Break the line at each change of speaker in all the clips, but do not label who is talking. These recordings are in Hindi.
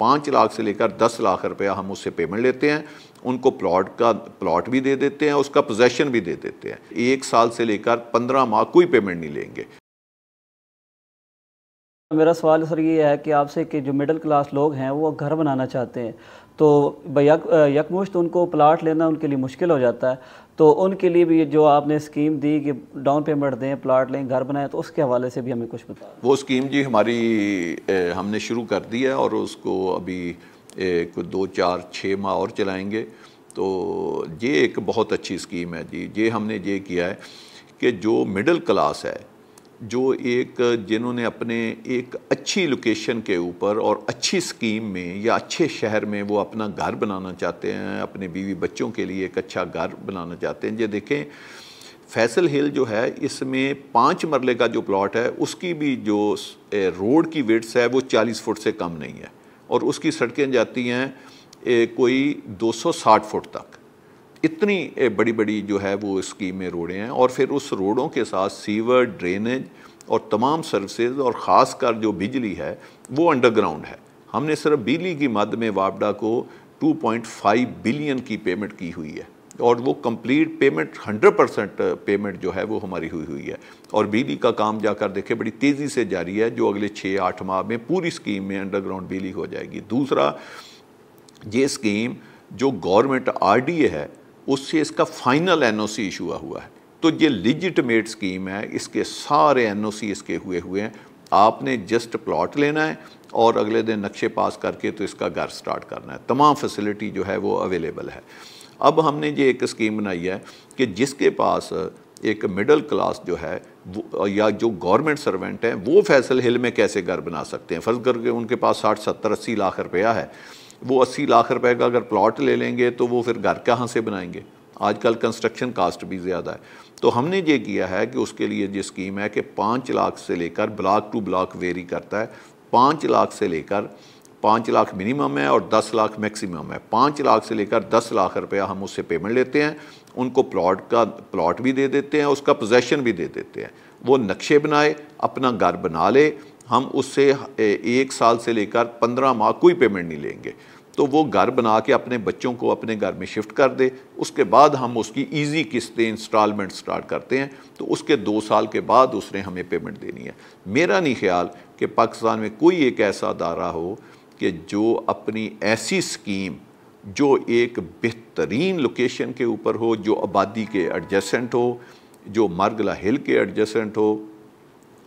पाँच लाख से लेकर दस लाख रुपया हम उससे पेमेंट लेते हैं उनको प्लॉट का प्लॉट भी दे देते हैं उसका पोजेशन भी दे देते हैं एक साल से लेकर पंद्रह माह कोई पेमेंट नहीं लेंगे
मेरा सवाल सर ये है कि आपसे कि जो मिडिल क्लास लोग हैं वो घर बनाना चाहते हैं तो यक यकमुश्त उनको प्लाट लेना उनके लिए मुश्किल हो जाता है तो उनके लिए भी जो आपने स्कीम दी कि डाउन पेमेंट दें प्लाट लें घर बनाएं तो उसके हवाले से भी हमें कुछ बताएं
वो स्कीम जी हमारी हमने शुरू कर दी है और उसको अभी कुछ दो चार छः माह और चलाएंगे तो ये एक बहुत अच्छी स्कीम है जी ये हमने ये किया है कि जो मिडल क्लास है जो एक जिन्होंने अपने एक अच्छी लोकेशन के ऊपर और अच्छी स्कीम में या अच्छे शहर में वो अपना घर बनाना चाहते हैं अपने बीवी बच्चों के लिए एक अच्छा घर बनाना चाहते हैं ये देखें फैसल हिल जो है इसमें पाँच मरले का जो प्लॉट है उसकी भी जो रोड की वेट्स है वो चालीस फुट से कम नहीं है और उसकी सड़कें जाती हैं कोई 260 फुट तक इतनी बड़ी बड़ी जो है वो स्कीमें रोडें हैं और फिर उस रोडों के साथ सीवर ड्रेनेज और तमाम सर्विसेज और ख़ास कर जो बिजली है वो अंडरग्राउंड है हमने सिर्फ बिजली की मद में वापडा को 2.5 बिलियन की पेमेंट की हुई है और वो कंप्लीट पेमेंट 100 परसेंट पेमेंट जो है वो हमारी हुई हुई है और बिजली का काम जाकर देखें बड़ी तेज़ी से जारी है जो अगले छः आठ माह में पूरी स्कीम में अंडरग्राउंड बिजली हो जाएगी दूसरा ये स्कीम जो गवर्नमेंट आर है उससे इसका फाइनल एनओसी इशू हुआ है तो ये लिजिटमेट स्कीम है इसके सारे एनओसी इसके हुए हुए हैं आपने जस्ट प्लॉट लेना है और अगले दिन नक्शे पास करके तो इसका घर स्टार्ट करना है तमाम फैसिलिटी जो है वो अवेलेबल है अब हमने ये एक स्कीम बनाई है कि जिसके पास एक मिडल क्लास जो है या जो गवर्नमेंट सर्वेंट हैं वो फैसल हिल में कैसे घर बना सकते हैं फर्ज करके उनके पास साठ सत्तर अस्सी लाख रुपया है वो अस्सी लाख रुपए का अगर प्लॉट ले लेंगे तो वो फिर घर कहाँ से बनाएंगे आजकल कंस्ट्रक्शन कास्ट भी ज़्यादा है तो हमने ये किया है कि उसके लिए जो स्कीम है कि पाँच लाख से लेकर ब्लॉक टू ब्लॉक वेरी करता है पाँच लाख से लेकर पाँच लाख मिनिमम है और दस लाख मैक्सिमम है पाँच लाख से लेकर दस लाख रुपया हम उससे पेमेंट लेते हैं उनको प्लॉट का प्लॉट भी दे देते हैं उसका पोजेशन भी दे देते हैं वो नक्शे बनाए अपना घर बना ले हम उससे एक साल से लेकर पंद्रह माह कोई पेमेंट नहीं लेंगे तो वो घर बना के अपने बच्चों को अपने घर में शिफ्ट कर दे उसके बाद हम उसकी इजी किस्तें इंस्टॉलमेंट स्टार्ट करते हैं तो उसके दो साल के बाद उसने हमें पेमेंट देनी है मेरा नहीं ख्याल कि पाकिस्तान में कोई एक ऐसा अदारा हो कि जो अपनी ऐसी स्कीम जो एक बेहतरीन लोकेशन के ऊपर हो जो आबादी के एडजेसेंट हो जो मरगला हिल के एडजेसेंट हो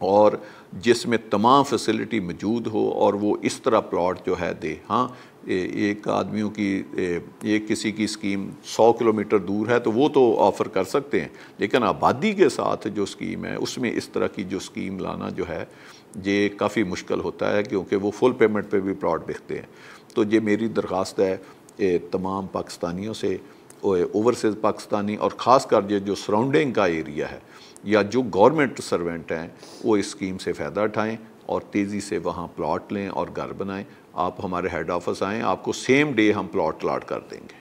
और जिसमें तमाम फैसिलिटी मौजूद हो और वो इस तरह प्लॉट जो है दे हाँ एक आदमियों की एक किसी की स्कीम 100 किलोमीटर दूर है तो वो तो ऑफ़र कर सकते हैं लेकिन आबादी के साथ जो स्कीम है उसमें इस तरह की जो स्कीम लाना जो है ये काफ़ी मुश्किल होता है क्योंकि वो फुल पेमेंट पे भी प्लॉट बेचते हैं तो ये मेरी दरख्वास्त है तमाम पाकिस्तानियों से ओवरसीज़ पाकिस्तानी और ख़ास कर जो सराउंडिंग का एरिया है या जो गवर्नमेंट सर्वेंट हैं वो इस स्कीम से फ़ायदा उठाएँ और तेज़ी से वहाँ प्लाट लें और घर बनाएं आप हमारे हेड ऑफिस आएँ आपको सेम डे हम प्लाट अलाट कर देंगे